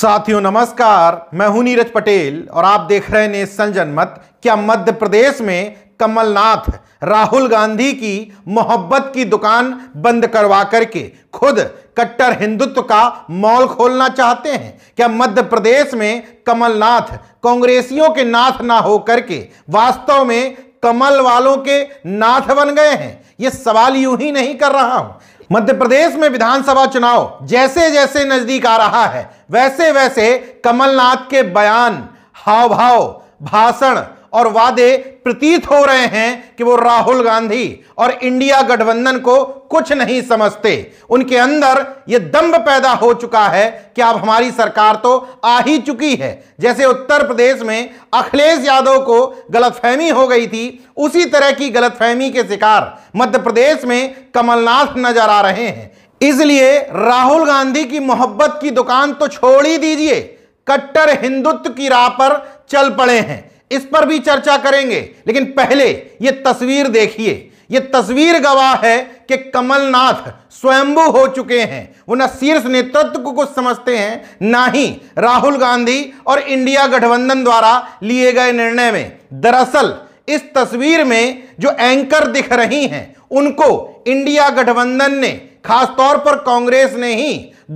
साथियों नमस्कार मैं हूं नीरज पटेल और आप देख रहे हैं संजन मत क्या मध्य प्रदेश में कमलनाथ राहुल गांधी की मोहब्बत की दुकान बंद करवा करके खुद कट्टर हिंदुत्व का मॉल खोलना चाहते हैं क्या मध्य प्रदेश में कमलनाथ कांग्रेसियों के नाथ ना हो करके वास्तव में कमल वालों के नाथ बन गए हैं ये सवाल यूं ही नहीं कर रहा हूं मध्य प्रदेश में विधानसभा चुनाव जैसे जैसे नजदीक आ रहा है वैसे वैसे कमलनाथ के बयान हाव भाव भाषण और वादे प्रतीत हो रहे हैं कि वो राहुल गांधी और इंडिया गठबंधन को कुछ नहीं समझते उनके अंदर ये दम्ब पैदा हो चुका है कि अब हमारी सरकार तो आ ही चुकी है जैसे उत्तर प्रदेश में अखिलेश यादव को गलतफहमी हो गई थी उसी तरह की गलतफहमी के शिकार मध्य प्रदेश में कमलनाथ नजर आ रहे हैं इसलिए राहुल गांधी की मोहब्बत की दुकान तो छोड़ ही दीजिए कट्टर हिंदुत्व की राह पर चल पड़े हैं इस पर भी चर्चा करेंगे लेकिन पहले यह तस्वीर देखिए ये तस्वीर गवाह है कि कमलनाथ स्वयंभू हो चुके हैं वो न शीर्ष नेतृत्व को कुछ समझते हैं ना ही राहुल गांधी और इंडिया गठबंधन द्वारा लिए गए निर्णय में दरअसल इस तस्वीर में जो एंकर दिख रही हैं उनको इंडिया गठबंधन ने खासतौर पर कांग्रेस ने ही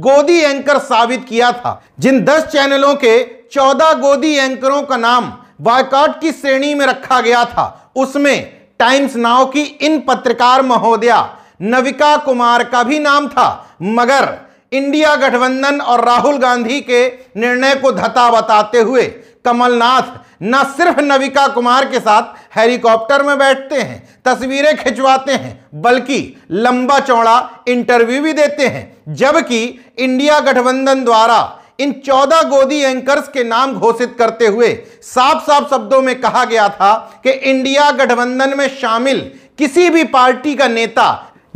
गोदी एंकर साबित किया था जिन दस चैनलों के चौदह गोदी एंकरों का नाम बॉयकॉट की श्रेणी में रखा गया था उसमें टाइम्स नाव की इन पत्रकार महोदया नविका कुमार का भी नाम था मगर इंडिया गठबंधन और राहुल गांधी के निर्णय को धता बताते हुए कमलनाथ न सिर्फ नविका कुमार के साथ हेलीकॉप्टर में बैठते हैं तस्वीरें खिंचवाते हैं बल्कि लंबा चौड़ा इंटरव्यू भी देते हैं जबकि इंडिया गठबंधन द्वारा इन चौदह गोदी एंकर्स के नाम घोषित करते हुए साफ साफ शब्दों में कहा गया था कि इंडिया गठबंधन में शामिल किसी भी पार्टी का नेता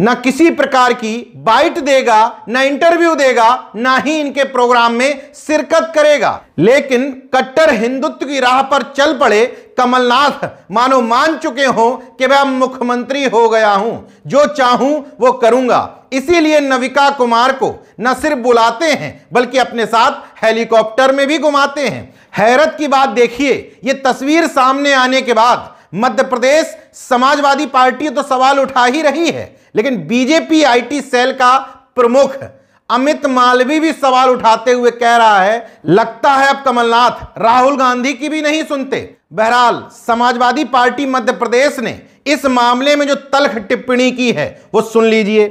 ना किसी प्रकार की बाइट देगा ना इंटरव्यू देगा ना ही इनके प्रोग्राम में शिरकत करेगा लेकिन कट्टर हिंदुत्व की राह पर चल पड़े कमलनाथ मानो मान चुके हो कि मैं मुख्यमंत्री हो गया हूं जो चाहूं वो करूंगा इसीलिए नविका कुमार को न सिर्फ बुलाते हैं बल्कि अपने साथ हेलीकॉप्टर में भी घुमाते हैं हैरत की बात देखिए ये तस्वीर सामने आने के बाद मध्य प्रदेश समाजवादी पार्टी तो सवाल उठा ही रही है लेकिन बीजेपी आईटी सेल का प्रमुख अमित मालवी भी सवाल उठाते हुए कह रहा है लगता है अब कमलनाथ राहुल गांधी की भी नहीं सुनते बहरहाल समाजवादी पार्टी मध्य प्रदेश ने इस मामले में जो तलख टिप्पणी की है वो सुन लीजिए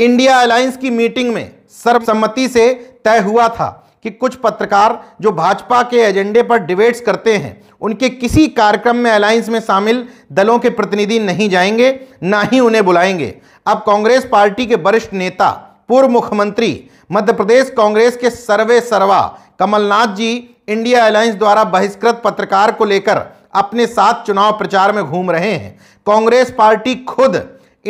इंडिया अलायंस की मीटिंग में सर्वसम्मति से तय हुआ था कि कुछ पत्रकार जो भाजपा के एजेंडे पर डिबेट्स करते हैं उनके किसी कार्यक्रम में अलायंस में शामिल दलों के प्रतिनिधि नहीं जाएंगे ना ही उन्हें बुलाएंगे अब कांग्रेस पार्टी के वरिष्ठ नेता पूर्व मुख्यमंत्री मध्य प्रदेश कांग्रेस के सर्वे सर्वा कमलनाथ जी इंडिया अलायंस द्वारा बहिष्कृत पत्रकार को लेकर अपने साथ चुनाव प्रचार में घूम रहे हैं कांग्रेस पार्टी खुद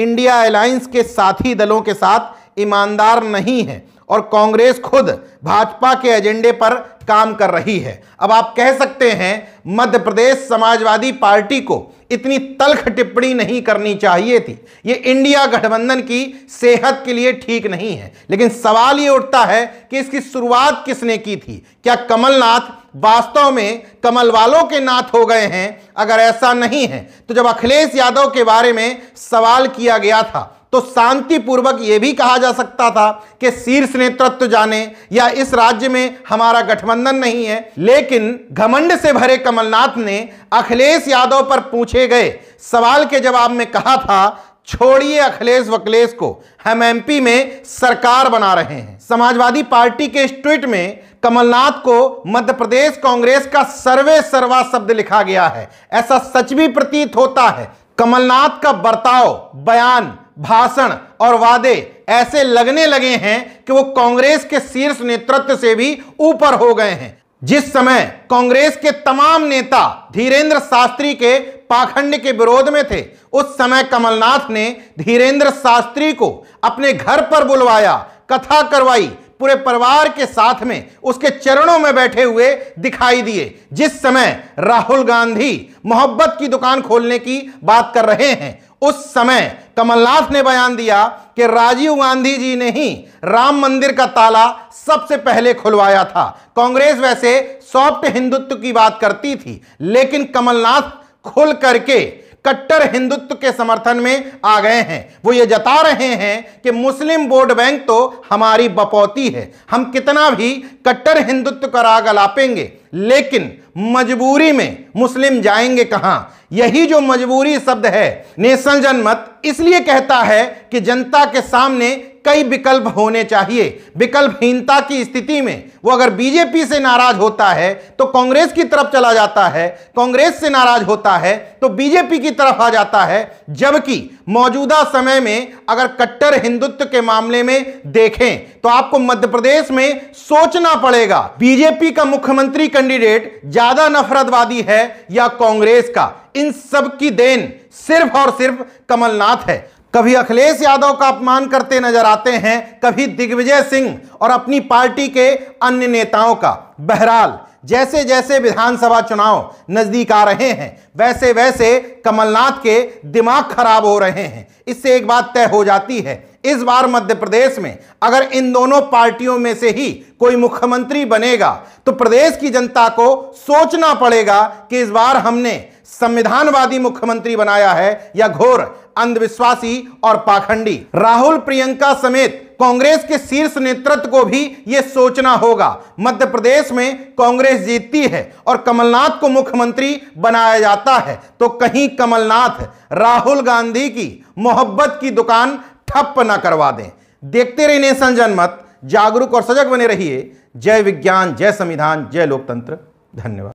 इंडिया अलायंस के साथी दलों के साथ ईमानदार नहीं है और कांग्रेस खुद भाजपा के एजेंडे पर काम कर रही है अब आप कह सकते हैं मध्य प्रदेश समाजवादी पार्टी को इतनी तलख टिप्पणी नहीं करनी चाहिए थी ये इंडिया गठबंधन की सेहत के लिए ठीक नहीं है लेकिन सवाल ये उठता है कि इसकी शुरुआत किसने की थी क्या कमलनाथ वास्तव में कमल वालों के नाथ हो गए हैं अगर ऐसा नहीं है तो जब अखिलेश यादव के बारे में सवाल किया गया था तो शांतिपूर्वक यह भी कहा जा सकता था कि शीर्ष नेतृत्व जाने या इस राज्य में हमारा गठबंधन नहीं है लेकिन घमंड से भरे कमलनाथ ने अखिलेश यादव पर पूछे गए सवाल के जवाब में कहा था छोड़िए अखिलेश वकलेश को हम एमपी में सरकार बना रहे हैं समाजवादी पार्टी के इस ट्वीट में कमलनाथ को मध्य प्रदेश कांग्रेस का सर्वे सर्वा शब्द लिखा गया है ऐसा सच भी प्रतीत होता है कमलनाथ का बर्ताव बयान भाषण और वादे ऐसे लगने लगे हैं कि वो कांग्रेस के शीर्ष नेतृत्व से भी ऊपर हो गए हैं जिस समय कांग्रेस के तमाम नेता धीरेंद्र शास्त्री के पाखंड के विरोध में थे उस समय कमलनाथ ने धीरेंद्र शास्त्री को अपने घर पर बुलवाया कथा करवाई पूरे परिवार के साथ में उसके चरणों में बैठे हुए दिखाई दिए जिस समय राहुल गांधी मोहब्बत की दुकान खोलने की बात कर रहे हैं उस समय कमलनाथ ने बयान दिया कि राजीव गांधी जी ने ही राम मंदिर का ताला सबसे पहले खुलवाया था कांग्रेस वैसे सॉफ्ट हिंदुत्व की बात करती थी लेकिन कमलनाथ खुल करके कट्टर हिंदुत्व के समर्थन में आ गए हैं वो ये जता रहे हैं कि मुस्लिम वोट बैंक तो हमारी बपौती है हम कितना भी कट्टर हिंदुत्व का राग अलापेंगे लेकिन मजबूरी में मुस्लिम जाएंगे कहाँ यही जो मजबूरी शब्द है नेशनल जनमत इसलिए कहता है कि जनता के सामने कई विकल्प होने चाहिए विकल्पहीनता की स्थिति में वो अगर बीजेपी से नाराज होता है तो कांग्रेस की तरफ चला जाता है कांग्रेस से नाराज होता है तो बीजेपी की तरफ आ जाता है जबकि मौजूदा समय में अगर कट्टर हिंदुत्व के मामले में देखें तो आपको मध्य प्रदेश में सोचना पड़ेगा बीजेपी का मुख्यमंत्री कैंडिडेट ज्यादा नफरतवादी है या कांग्रेस का इन सब की देन सिर्फ और सिर्फ कमलनाथ है कभी अखिलेश यादव का अपमान करते नजर आते हैं कभी दिग्विजय सिंह और अपनी पार्टी के अन्य नेताओं का बहरहाल जैसे जैसे विधानसभा चुनाव नजदीक आ रहे हैं वैसे वैसे कमलनाथ के दिमाग खराब हो रहे हैं इससे एक बात तय हो जाती है इस बार मध्य प्रदेश में अगर इन दोनों पार्टियों में से ही कोई मुख्यमंत्री बनेगा तो प्रदेश की जनता को सोचना पड़ेगा कि इस बार हमने संविधानवादी मुख्यमंत्री बनाया है या घोर अंधविश्वासी और पाखंडी राहुल प्रियंका समेत कांग्रेस के शीर्ष नेतृत्व को भी यह सोचना होगा मध्य प्रदेश में कांग्रेस जीतती है और कमलनाथ को मुख्यमंत्री बनाया जाता है तो कहीं कमलनाथ राहुल गांधी की मोहब्बत की दुकान ठप ना करवा दें देखते रहिए नेशन जनमत जागरूक और सजग बने रहिए जय विज्ञान जय संविधान जय लोकतंत्र धन्यवाद